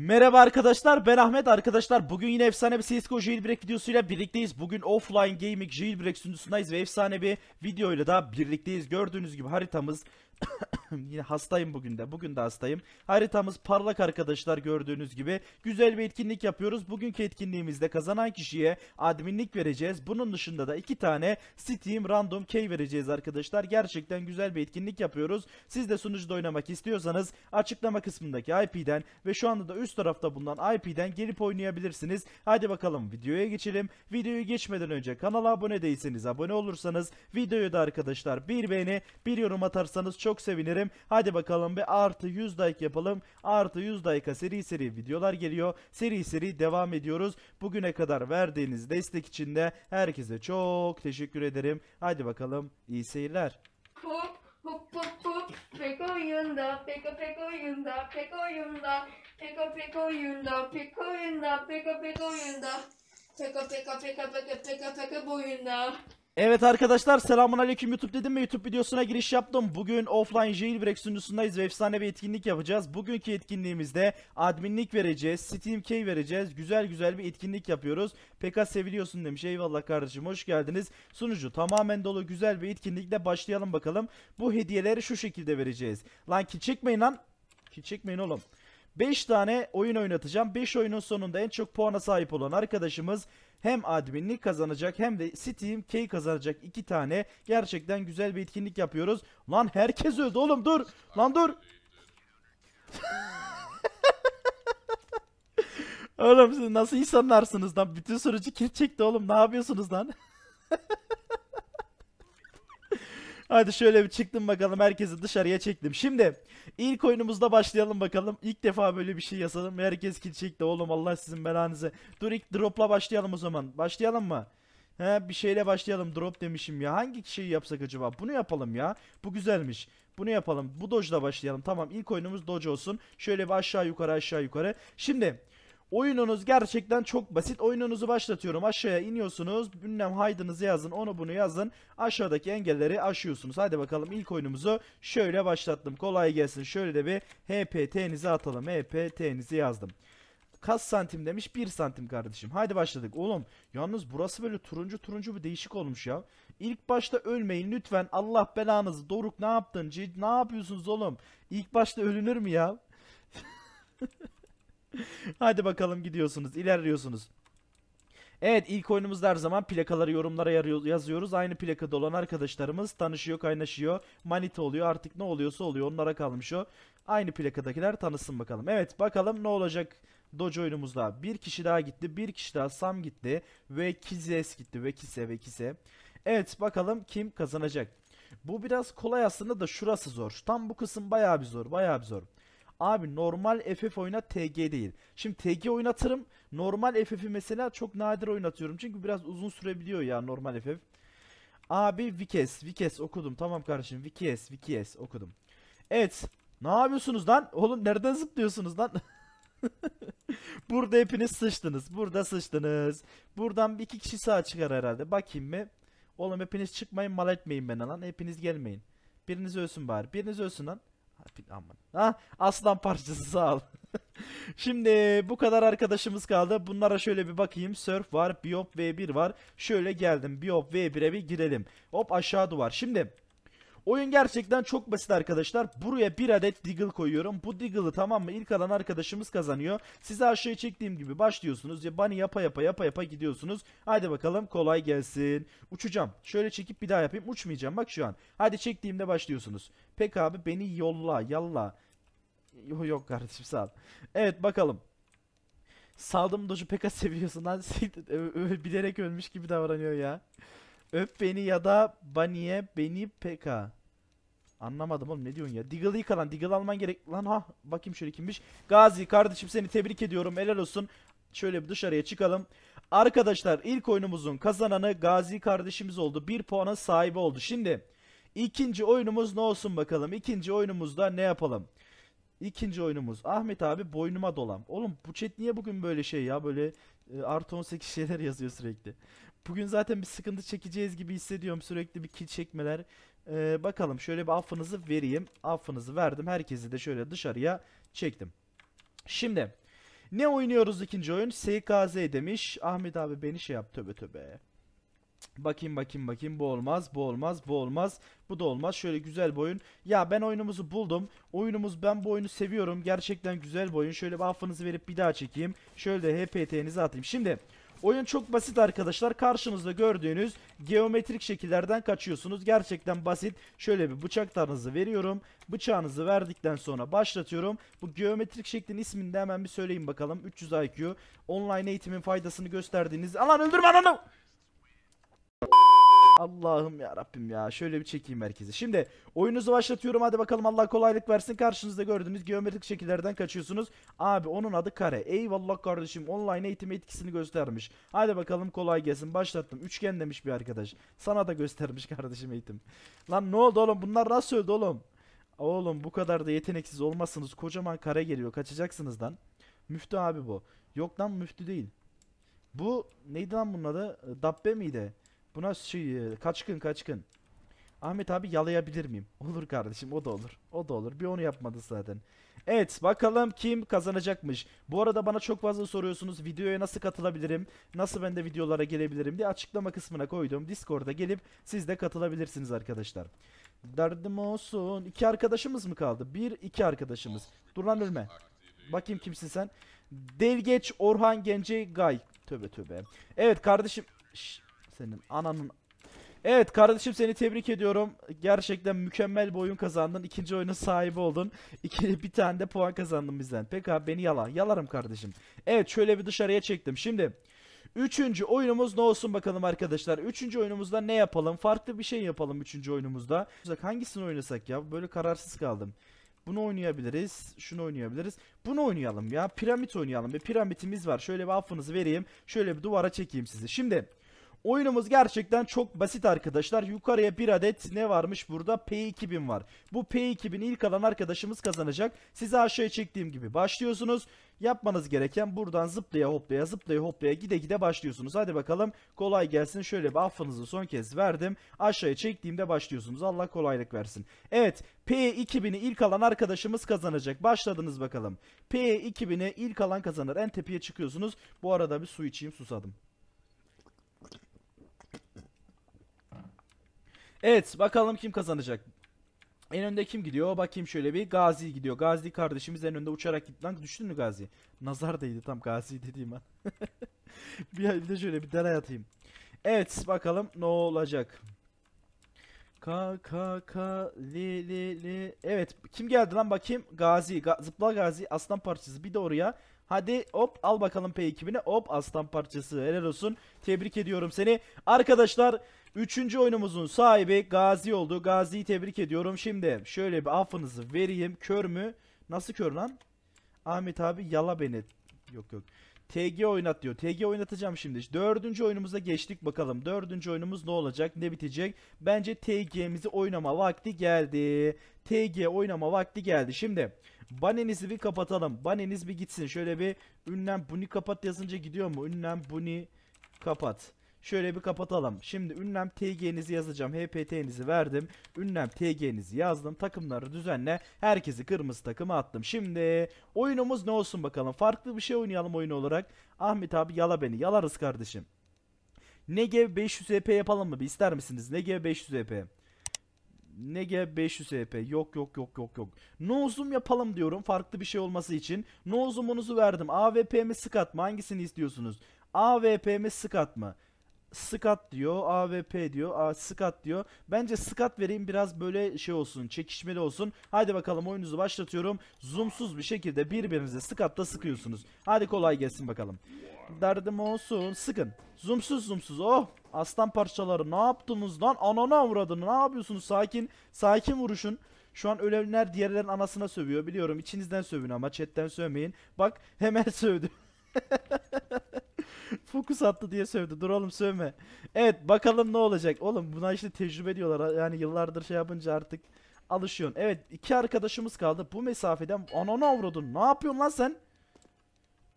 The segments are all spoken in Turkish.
Merhaba arkadaşlar ben Ahmet arkadaşlar bugün yine efsane bir CSGO jailbreak videosuyla birlikteyiz. Bugün offline gaming jailbreak sunucusundayiz ve efsane bir videoyla da birlikteyiz. Gördüğünüz gibi haritamız Yine hastayım bugün de. Bugün de hastayım. Haritamız parlak arkadaşlar gördüğünüz gibi. Güzel bir etkinlik yapıyoruz. Bugünkü etkinliğimizde kazanan kişiye adminlik vereceğiz. Bunun dışında da iki tane Steam Random Key vereceğiz arkadaşlar. Gerçekten güzel bir etkinlik yapıyoruz. Siz de sunucuda oynamak istiyorsanız açıklama kısmındaki IP'den ve şu anda da üst tarafta bulunan IP'den gelip oynayabilirsiniz. Hadi bakalım videoya geçelim. Videoyu geçmeden önce kanala abone değilseniz abone olursanız videoyu da arkadaşlar bir beğeni bir yorum atarsanız çok çok sevinirim. Hadi bakalım bir artı 100 like yapalım. Artı 100 like'a seri seri videolar geliyor. Seri seri devam ediyoruz. Bugüne kadar verdiğiniz destek için de herkese çok teşekkür ederim. Hadi bakalım iyi seyirler. Hop hop hop hop pek oyunda pek pek oyunda pek oyunda pek pek oyunda pek oyunda pek pek oyunda pek pek pek pek pek pek boyunda Evet arkadaşlar selamun aleyküm YouTube dedim ve YouTube videosuna giriş yaptım. Bugün offline jailbreak sunucusundayız ve efsane bir etkinlik yapacağız. Bugünkü etkinliğimizde adminlik vereceğiz, Steam key vereceğiz. Güzel güzel bir etkinlik yapıyoruz. PK seviliyorsun demiş. Eyvallah kardeşim hoş geldiniz. Sunucu tamamen dolu güzel bir etkinlikle başlayalım bakalım. Bu hediyeleri şu şekilde vereceğiz. Lan ki çekmeyin lan. Ki çekmeyin oğlum. 5 tane oyun oynatacağım. 5 oyunun sonunda en çok puana sahip olan arkadaşımız hem adminlik kazanacak hem de Steam Key kazanacak iki tane. Gerçekten güzel bir etkinlik yapıyoruz. Lan herkes öldü oğlum dur. Lan dur. oğlum siz nasıl insanlarsınız lan? Bütün sürücü kill çekti oğlum. Ne yapıyorsunuz lan? Hadi şöyle bir çıktım bakalım herkesi dışarıya çektim. Şimdi ilk oyunumuzda başlayalım bakalım. İlk defa böyle bir şey yasalım. Herkes kill çekti oğlum Allah sizin belanızı. Dur ilk dropla başlayalım o zaman. Başlayalım mı? He bir şeyle başlayalım drop demişim ya. Hangi şeyi yapsak acaba? Bunu yapalım ya. Bu güzelmiş. Bunu yapalım. Bu dojla başlayalım. Tamam ilk oyunumuz doj olsun. Şöyle bir aşağı yukarı aşağı yukarı. Şimdi Oyununuz gerçekten çok basit. Oyununuzu başlatıyorum. Aşağıya iniyorsunuz. Ünlem haydınızı yazın. Onu bunu yazın. Aşağıdaki engelleri aşıyorsunuz. Hadi bakalım ilk oyunumuzu şöyle başlattım. Kolay gelsin. Şöyle de bir HPT'nizi atalım. HPT'nizi yazdım. Kaç santim demiş? 1 santim kardeşim. Haydi başladık. Oğlum yalnız burası böyle turuncu turuncu bir değişik olmuş ya. İlk başta ölmeyin lütfen. Allah belanızı. Doruk ne yaptın? Cid, ne yapıyorsunuz oğlum? İlk başta ölünür mü ya? Hadi bakalım gidiyorsunuz. ilerliyorsunuz. Evet ilk oyunumuzda her zaman plakaları yorumlara yazıyoruz. Aynı plakada olan arkadaşlarımız tanışıyor, kaynaşıyor. Manita oluyor artık ne oluyorsa oluyor onlara kalmış o. Aynı plakadakiler tanısın bakalım. Evet bakalım ne olacak Doge oyunumuzda. Bir kişi daha gitti, bir kişi daha Sam gitti ve Kizes gitti ve Kise ve Kise. Evet bakalım kim kazanacak. Bu biraz kolay aslında da şurası zor. Tam bu kısım bayağı bir zor, bayağı bir zor. Abi normal FF oyuna TG değil. Şimdi TG oynatırım. Normal FF'i mesela çok nadir oynatıyorum. Çünkü biraz uzun sürebiliyor ya normal FF. Abi Vikes. Vikes okudum. Tamam kardeşim. Vikes. Vikes okudum. Evet. Ne yapıyorsunuz lan? Oğlum nereden zıplıyorsunuz lan? Burada hepiniz sıçtınız. Burada sıçtınız. Buradan bir iki kişi sağ çıkar herhalde. Bakayım mı? Oğlum hepiniz çıkmayın mal etmeyin beni lan. Hepiniz gelmeyin. Biriniz ölsün bari. Biriniz ölsün lan. Aman. Ha, aslan parçası sağ ol. Şimdi bu kadar arkadaşımız kaldı. Bunlara şöyle bir bakayım. Surf var. Biop V1 var. Şöyle geldim. Biop V1'e bir girelim. Hop aşağı duvar. Şimdi Oyun gerçekten çok basit arkadaşlar. Buraya bir adet Diggle koyuyorum. Bu Diggle'ı tamam mı ilk alan arkadaşımız kazanıyor. Size aşağıya çektiğim gibi başlıyorsunuz. Ya bunny yapa yapa yapa yapa gidiyorsunuz. Hadi bakalım kolay gelsin. Uçacağım. Şöyle çekip bir daha yapayım. Uçmayacağım bak şu an. Hadi çektiğimde başlıyorsunuz. Pek abi beni yolla yalla. Yok yok kardeşim sağ ol. Evet bakalım. Saldım docu peka seviyorsun lan. Bilerek ölmüş gibi davranıyor ya. Öp beni ya da baniye beni peka. Anlamadım oğlum ne diyorsun ya. Deagle yıka lan. Deagle alman gerek. Lan ha bakayım şöyle kimmiş. Gazi kardeşim seni tebrik ediyorum. Helal olsun. Şöyle bir dışarıya çıkalım. Arkadaşlar ilk oyunumuzun kazananı Gazi kardeşimiz oldu. Bir puana sahibi oldu. Şimdi ikinci oyunumuz ne olsun bakalım. İkinci oyunumuzda ne yapalım? İkinci oyunumuz Ahmet abi boynuma dolam. Oğlum bu chat niye bugün böyle şey ya böyle e, artı 18 şeyler yazıyor sürekli. Bugün zaten bir sıkıntı çekeceğiz gibi hissediyorum sürekli bir kill çekmeler ee, bakalım şöyle bir affınızı vereyim. Affınızı verdim. Herkesi de şöyle dışarıya çektim. Şimdi ne oynuyoruz ikinci oyun? SKZ demiş. Ahmet abi beni şey yap töbe töbe. Bakayım bakayım bakayım bu olmaz bu olmaz bu olmaz bu da olmaz şöyle güzel bir oyun ya ben oyunumuzu buldum oyunumuz ben bu oyunu seviyorum gerçekten güzel bir oyun şöyle bir affınızı verip bir daha çekeyim şöyle de HPT'nizi atayım şimdi Oyun çok basit arkadaşlar. Karşınızda gördüğünüz geometrik şekillerden kaçıyorsunuz. Gerçekten basit. Şöyle bir bıçaklarınızı veriyorum. Bıçağınızı verdikten sonra başlatıyorum. Bu geometrik şeklin ismini de hemen bir söyleyeyim bakalım. 300 IQ. Online eğitimin faydasını gösterdiğiniz... Alan öldürme ananı! Allah'ım ya Rabbim ya. Şöyle bir çekeyim merkezi. Şimdi oyunuzu başlatıyorum. Hadi bakalım Allah kolaylık versin. Karşınızda gördüğünüz geometrik şekillerden kaçıyorsunuz. Abi onun adı kare. Eyvallah kardeşim. Online eğitim etkisini göstermiş. Hadi bakalım kolay gelsin. Başlattım. Üçgen demiş bir arkadaş. Sana da göstermiş kardeşim eğitim. Lan ne oldu oğlum? Bunlar nasıl öldü oğlum? Oğlum bu kadar da yeteneksiz olmasınız. Kocaman kare geliyor. Kaçacaksınız lan. Müftü abi bu. Yok lan müftü değil. Bu neydi lan bunun adı? Dabbe miydi? Buna şey, e, kaçkın kaçkın. Ahmet abi yalayabilir miyim? Olur kardeşim o da olur. O da olur. Bir onu yapmadı zaten. Evet bakalım kim kazanacakmış. Bu arada bana çok fazla soruyorsunuz. Videoya nasıl katılabilirim? Nasıl ben de videolara gelebilirim diye açıklama kısmına koydum. Discord'a gelip siz de katılabilirsiniz arkadaşlar. Derdim olsun. İki arkadaşımız mı kaldı? Bir iki arkadaşımız. Dur lan ölme. Bakayım kimsin sen? Delgeç Orhan Gencegay. Tövbe tövbe. Evet kardeşim. Şşş. Senin ananın. Evet kardeşim seni tebrik ediyorum. Gerçekten mükemmel bir oyun kazandın. İkinci oyunun sahibi oldun. İki, bir tane de puan kazandın bizden. Pekala beni yala. Yalarım kardeşim. Evet şöyle bir dışarıya çektim. Şimdi Üçüncü oyunumuz ne olsun bakalım arkadaşlar. Üçüncü oyunumuzda ne yapalım? Farklı bir şey yapalım üçüncü oyunumuzda. Hangisini oynasak ya? Böyle kararsız kaldım. Bunu oynayabiliriz. Şunu oynayabiliriz. Bunu oynayalım ya. Piramit oynayalım. Bir piramitimiz var. Şöyle bir affınızı vereyim. Şöyle bir duvara çekeyim sizi. Şimdi Oyunumuz gerçekten çok basit arkadaşlar. Yukarıya bir adet ne varmış burada? P2000 var. Bu P2000'i ilk alan arkadaşımız kazanacak. Size aşağıya çektiğim gibi başlıyorsunuz. Yapmanız gereken buradan zıplaya hoplaya zıplaya hoplaya gide gide başlıyorsunuz. Hadi bakalım kolay gelsin. Şöyle bir affınızı son kez verdim. Aşağıya çektiğimde başlıyorsunuz. Allah kolaylık versin. Evet P2000'i ilk alan arkadaşımız kazanacak. Başladınız bakalım. P2000'i ilk alan kazanır. En tepeye çıkıyorsunuz. Bu arada bir su içeyim susadım. Evet bakalım kim kazanacak. En önde kim gidiyor? Bakayım şöyle bir. Gazi gidiyor. Gazi kardeşimiz en önde uçarak gitti. Lan düştün mü Gazi? Nazar değdi tam Gazi dediğim an. bir de şöyle bir deney atayım. Evet bakalım ne olacak. Ka ka ka li li li. Evet kim geldi lan bakayım? Gazi. Ga zıpla Gazi. Aslan parçası. Bir de oraya. Hadi hop al bakalım P2000'e. Hop aslan parçası. Helal olsun. Tebrik ediyorum seni. Arkadaşlar Üçüncü oyunumuzun sahibi Gazi oldu. Gazi'yi tebrik ediyorum. Şimdi şöyle bir affınızı vereyim. Kör mü? Nasıl kör lan? Ahmet abi yala beni. Yok yok. TG oynat diyor. TG oynatacağım şimdi. Dördüncü oyunumuza geçtik bakalım. Dördüncü oyunumuz ne olacak? Ne bitecek? Bence TG'mizi oynama vakti geldi. TG oynama vakti geldi. Şimdi banenizi bir kapatalım. Baneniz bir gitsin. Şöyle bir ünlem bunu kapat yazınca gidiyor mu? Ünlem bunu kapat. Şöyle bir kapatalım. Şimdi ünlem tg'nizi yazacağım. hpt'nizi verdim. Ünlem tg'nizi yazdım. Takımları düzenle. Herkesi kırmızı takıma attım. Şimdi oyunumuz ne olsun bakalım. Farklı bir şey oynayalım oyun olarak. Ahmet abi yala beni. Yalarız kardeşim. Negev 500 EP yapalım mı? Bir ister misiniz? Negev 500 EP. Nege 500 EP. Yok yok yok yok yok. Nozum yapalım diyorum farklı bir şey olması için. Nozumunuzu verdim. AVP mi sıkat mı? Hangisini istiyorsunuz? AVP mi sıkat mı? Skat diyor, AVP diyor, A, Skat diyor. Bence Skat vereyim biraz böyle şey olsun, çekişmeli olsun. Hadi bakalım oyununuzu başlatıyorum. Zoomsuz bir şekilde birbirinize Skat'la sıkıyorsunuz. Hadi kolay gelsin bakalım. Derdim olsun, sıkın. Zoomsuz zoomsuz, oh! Aslan parçaları ne yaptınız lan? Anana avradını ne yapıyorsunuz? Sakin, sakin vuruşun. Şu an ölenler diğerlerin anasına sövüyor biliyorum. İçinizden sövün ama chatten sövmeyin. Bak hemen sövdü. Fokus attı diye sövdü. Dur oğlum sövme. Evet bakalım ne olacak. Oğlum buna işte tecrübe diyorlar. Yani yıllardır şey yapınca artık alışıyorsun. Evet iki arkadaşımız kaldı. Bu mesafeden ananı avradın. Ne yapıyorsun lan sen?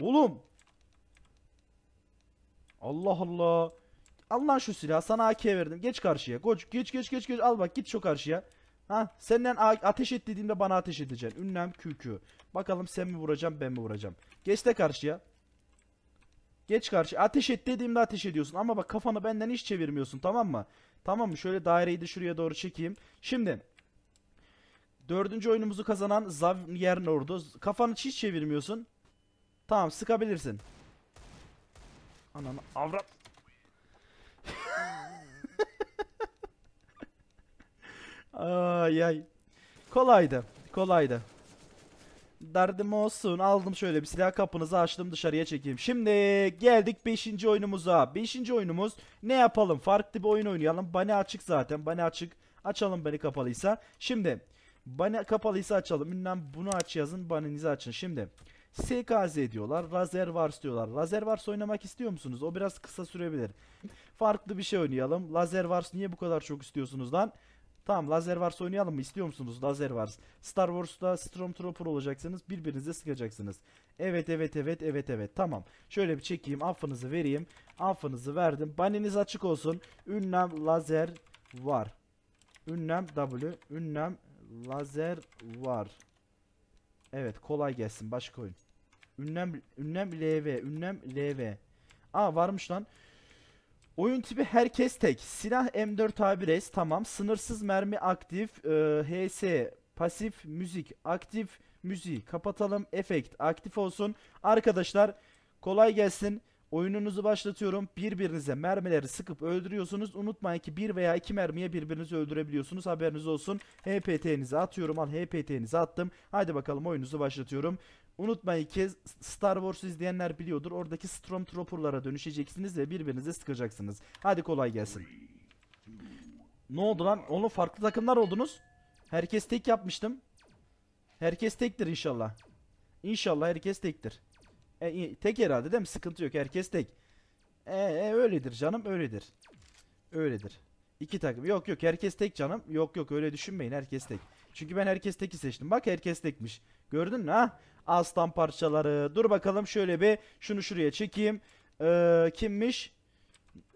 Oğlum. Allah Allah. Al lan şu silahı. Sana AK verdim. Geç karşıya. Koç geç geç geç geç. Al bak git şu karşıya. Ha senden ateş et dediğimde bana ateş edeceksin. Ünlem kükü. Bakalım sen mi vuracağım ben mi vuracağım. Geç de karşıya. Geç karşı. Ateş et dediğimde ateş ediyorsun. Ama bak kafanı benden hiç çevirmiyorsun tamam mı? Tamam mı? Şöyle daireyi de şuraya doğru çekeyim. Şimdi... Dördüncü oyunumuzu kazanan Zavyer Nordu. Kafanı hiç çevirmiyorsun. Tamam sıkabilirsin. Ananı avrat. ay ay. Kolaydı. Kolaydı. Derdim olsun aldım şöyle bir silah kapınızı açtım dışarıya çekeyim. Şimdi geldik 5. oyunumuza. 5. oyunumuz ne yapalım? Farklı bir oyun oynayalım. Bani açık zaten. Bani açık. Açalım beni kapalıysa. Şimdi bani kapalıysa açalım. Ünlem bunu aç yazın. Baninizi açın. Şimdi SKZ diyorlar. Razer Wars diyorlar. Razer Wars oynamak istiyor musunuz? O biraz kısa sürebilir. Farklı bir şey oynayalım. Lazer Wars niye bu kadar çok istiyorsunuz lan? Tamam lazer varsa oynayalım mı? İstiyor musunuz lazer var? Star Wars'ta Stormtrooper olacaksınız. Birbirinize sıkacaksınız. Evet evet evet evet evet. Tamam. Şöyle bir çekeyim. Affınızı vereyim. Affınızı verdim. Baniniz açık olsun. Ünlem lazer var. Ünlem W. Ünlem lazer var. Evet kolay gelsin. Başka oyun. Ünlem, ünlem LV. Ünlem LV. Aa varmış lan. Oyun tipi herkes tek. Silah M4A1S tamam. Sınırsız mermi aktif. E, HS pasif müzik aktif müziği kapatalım. Efekt aktif olsun. Arkadaşlar kolay gelsin. Oyununuzu başlatıyorum. Birbirinize mermileri sıkıp öldürüyorsunuz. Unutmayın ki bir veya iki mermiye birbirinizi öldürebiliyorsunuz. Haberiniz olsun. HPT'nizi atıyorum. Al HPT'nizi attım. Haydi bakalım oyununuzu başlatıyorum. Unutmayın ki Star Wars izleyenler biliyordur. Oradaki Stormtrooper'lara dönüşeceksiniz ve birbirinize sıkacaksınız. Hadi kolay gelsin. Ne oldu lan? Oğlum farklı takımlar oldunuz. Herkes tek yapmıştım. Herkes tektir inşallah. İnşallah herkes tektir. E, tek herhalde değil mi? Sıkıntı yok. Herkes tek. E, e öyledir canım. Öyledir. Öyledir. İki takım. Yok yok herkes tek canım. Yok yok öyle düşünmeyin. Herkes tek. Çünkü ben herkes teki seçtim. Bak herkes tekmiş. Gördün mü ha? Aslan parçaları. Dur bakalım şöyle bir şunu şuraya çekeyim. Ee, kimmiş?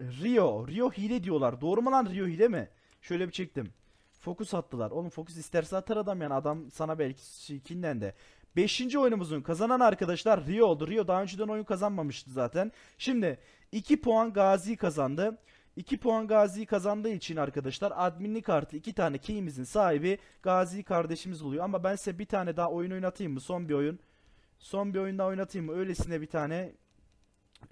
Rio. Rio hile diyorlar. Doğru mu lan Rio hile mi? Şöyle bir çektim. Fokus attılar. Oğlum fokus isterse atar adam yani. Adam sana belki çirkinden de. Beşinci oyunumuzun kazanan arkadaşlar Rio oldu. Rio daha önceden oyun kazanmamıştı zaten. Şimdi 2 puan Gazi kazandı. 2 puan Gazi kazandığı için arkadaşlar adminlik kartı 2 tane keyimizin sahibi Gazi kardeşimiz oluyor. Ama ben size bir tane daha oyun oynatayım mı? Son bir oyun. Son bir oyun daha oynatayım mı? Öylesine bir tane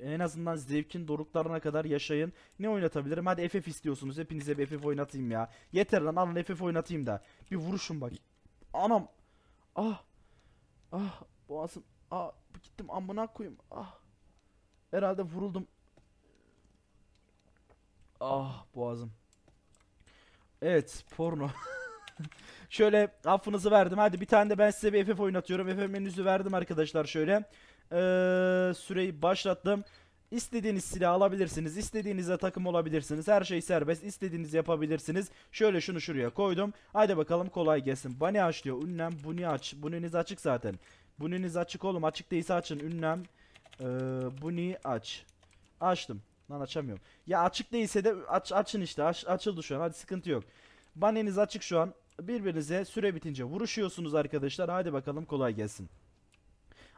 en azından zevkin doruklarına kadar yaşayın. Ne oynatabilirim? Hadi FF istiyorsunuz. Hepinize bir FF oynatayım ya. Yeter lan alın FF oynatayım da. Bir vuruşun bak. Anam. Ah. Ah boğazım. Ah gittim amına koyayım. Ah. Herhalde vuruldum. Ah boğazım. Evet porno. şöyle affınızı verdim. Hadi bir tane de ben size bir FF oynatıyorum. FF menüsü verdim arkadaşlar şöyle. Ee, süreyi başlattım. İstediğiniz silah alabilirsiniz. İstediğinize takım olabilirsiniz. Her şey serbest. İstediğiniz yapabilirsiniz. Şöyle şunu şuraya koydum. Haydi bakalım kolay gelsin. Bani aç diyor. Ünlem bunu aç. Buniniz açık zaten. Buniniz açık oğlum. Açık değilse açın. Ünlem ee, bunu aç. Açtım. Lan açamıyorum. Ya açık değilse de aç, açın işte. Aç, açıldı şu an. Hadi sıkıntı yok. Baneniz açık şu an. Birbirinize süre bitince vuruşuyorsunuz arkadaşlar. Haydi bakalım kolay gelsin.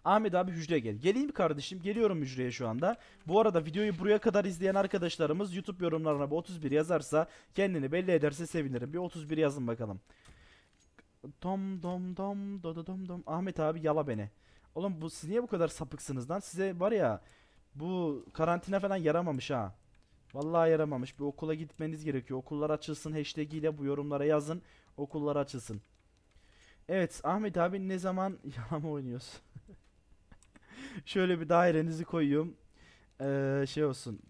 Ahmet abi hücre gel. Geleyim kardeşim. Geliyorum hücreye şu anda. Bu arada videoyu buraya kadar izleyen arkadaşlarımız YouTube yorumlarına bir 31 yazarsa kendini belli ederse sevinirim. Bir 31 yazın bakalım. Dom dom dom dodo dom dom. Ahmet abi yala beni. Oğlum bu siz niye bu kadar sapıksınız lan? Size var ya bu karantina falan yaramamış ha. Vallahi yaramamış. Bir okula gitmeniz gerekiyor. Okullar açılsın hashtag ile bu yorumlara yazın. Okullar açılsın. Evet Ahmet abi ne zaman yalama oynuyorsun? Şöyle bir dairenizi koyuyorum. Ee, şey olsun.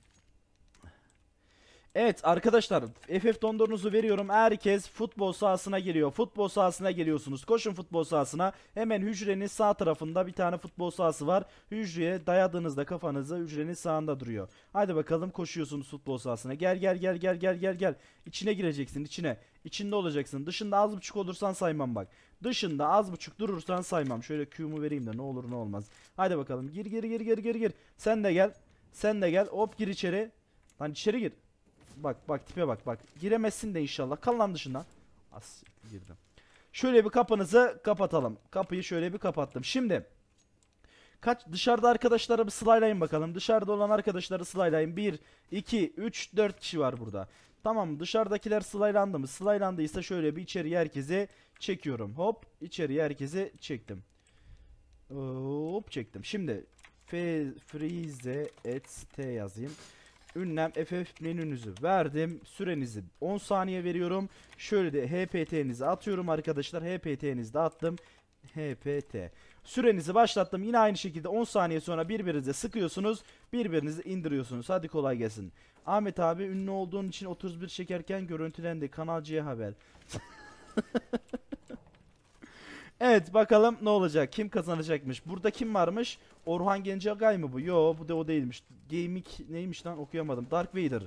Evet arkadaşlar FF dondurunuzu veriyorum. Herkes futbol sahasına geliyor. Futbol sahasına geliyorsunuz. Koşun futbol sahasına. Hemen hücrenin sağ tarafında bir tane futbol sahası var. Hücreye dayadığınızda kafanızda hücrenin sağında duruyor. Hadi bakalım koşuyorsunuz futbol sahasına. Gel gel gel gel gel gel gel. İçine gireceksin içine. İçinde olacaksın. Dışında az buçuk olursan saymam bak. Dışında az buçuk durursan saymam. Şöyle Q'mu vereyim de ne olur ne olmaz. Hadi bakalım gir gir gir gir gir gir. Sen de gel. Sen de gel. Hop gir içeri. Lan içeri gir. Bak bak tipe bak bak. Giremezsin de inşallah. Kal lan As girdim. Şöyle bir kapınızı kapatalım. Kapıyı şöyle bir kapattım. Şimdi kaç dışarıda arkadaşları bir slaylayın bakalım. Dışarıda olan arkadaşları slaylayın. 1 2 3 4 kişi var burada. Tamam dışarıdakiler slaylandı mı? Slaylandıysa şöyle bir içeriye herkese çekiyorum. Hop içeriye herkese çektim. Hop çektim. Şimdi freeze et yazayım. Ünlem FF menünüzü verdim. Sürenizi 10 saniye veriyorum. Şöyle de HPT'nizi atıyorum arkadaşlar. HPT'nizi de attım. HPT. Sürenizi başlattım. Yine aynı şekilde 10 saniye sonra birbirinize sıkıyorsunuz. Birbirinizi indiriyorsunuz. Hadi kolay gelsin. Ahmet abi ünlü olduğun için 31 çekerken görüntülendi. Kanal C Haber. Evet bakalım ne olacak? Kim kazanacakmış? Burada kim varmış? Orhan Gencegay mı bu? Yo bu da o değilmiş. Gaming neymiş lan okuyamadım. Dark Vader.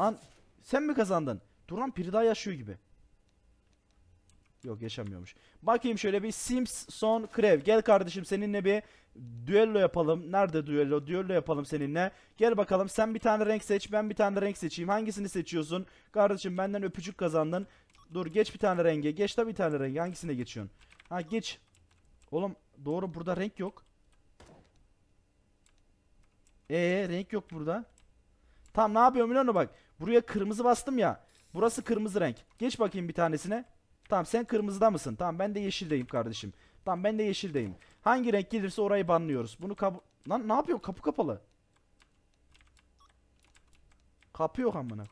Lan sen mi kazandın? Duran Piri daha yaşıyor gibi. Yok yaşamıyormuş. Bakayım şöyle bir Simpson Krev. Gel kardeşim seninle bir düello yapalım. Nerede düello? Düello yapalım seninle. Gel bakalım sen bir tane renk seç ben bir tane renk seçeyim. Hangisini seçiyorsun? Kardeşim benden öpücük kazandın. Dur geç bir tane renge. Geç de bir tane renge. Hangisine geçiyorsun? Ha geç. Oğlum doğru burada renk yok. Ee renk yok burada. Tam ne yapıyorum Milano bak. Buraya kırmızı bastım ya. Burası kırmızı renk. Geç bakayım bir tanesine. Tamam sen kırmızıda mısın? Tamam ben de yeşildeyim kardeşim. Tamam ben de yeşildeyim. Hangi renk gelirse orayı banlıyoruz. Bunu kap. Lan ne yapıyor? Kapı kapalı. Kapı yok amına.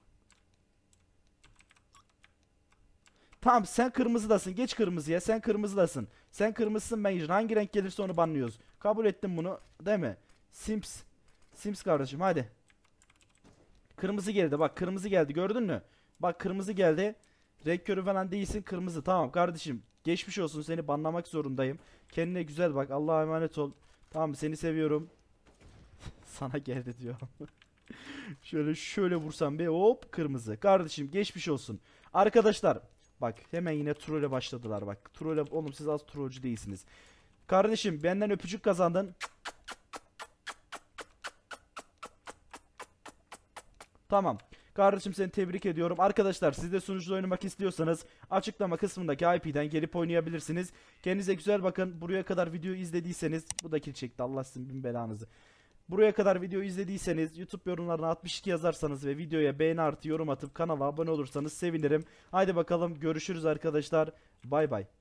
Tamam sen kırmızıdasın. Geç kırmızıya. Sen kırmızıdasın. Sen kırmızısın ben hijyen. Hangi renk gelirse onu banlıyoruz. Kabul ettim bunu. Değil mi? Sims. Sims kardeşim hadi. Kırmızı geldi. Bak kırmızı geldi. Gördün mü? Bak kırmızı geldi. Renk körü falan değilsin. Kırmızı. Tamam kardeşim. Geçmiş olsun. Seni banlamak zorundayım. Kendine güzel bak. Allah'a emanet ol. Tamam seni seviyorum. Sana geldi diyor. şöyle şöyle vursam bir hop kırmızı. Kardeşim geçmiş olsun. Arkadaşlar Bak hemen yine trolle başladılar bak. Trolle oğlum siz az trollcü değilsiniz. Kardeşim benden öpücük kazandın. Tamam. Kardeşim seni tebrik ediyorum. Arkadaşlar siz de sunucuda oynamak istiyorsanız açıklama kısmındaki IP'den gelip oynayabilirsiniz. Kendinize güzel bakın. Buraya kadar videoyu izlediyseniz bu da kill çekti. Allah sizin bin belanızı. Buraya kadar video izlediyseniz YouTube yorumlarına 62 yazarsanız ve videoya beğeni artı yorum atıp kanala abone olursanız sevinirim. Haydi bakalım görüşürüz arkadaşlar. Bay bay.